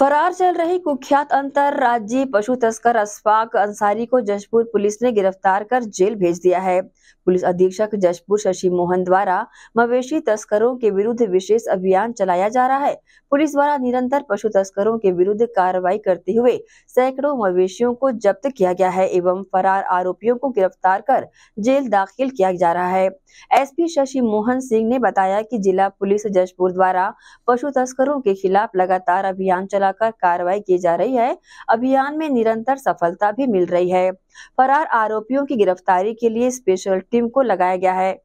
फरार चल रही कुख्यात राज्य पशु तस्कर अशफाक अंसारी को जशपुर पुलिस ने गिरफ्तार कर जेल भेज दिया है पुलिस अधीक्षक जशपुर शशि मोहन द्वारा मवेशी तस्करों के विरुद्ध विशेष अभियान चलाया जा रहा है पुलिस द्वारा निरंतर पशु तस्करों के विरुद्ध कार्रवाई करते हुए सैकड़ों मवेशियों को जब्त किया गया है एवं फरार आरोपियों को गिरफ्तार कर जेल दाखिल किया जा रहा है एसपी शशि मोहन सिंह ने बताया की जिला पुलिस जशपुर द्वारा पशु तस्करों के खिलाफ लगातार अभियान चला चलाकर कार्रवाई की जा रही है अभियान में निरंतर सफलता भी मिल रही है फरार आरोपियों की गिरफ्तारी के लिए स्पेशल टीम को लगाया गया है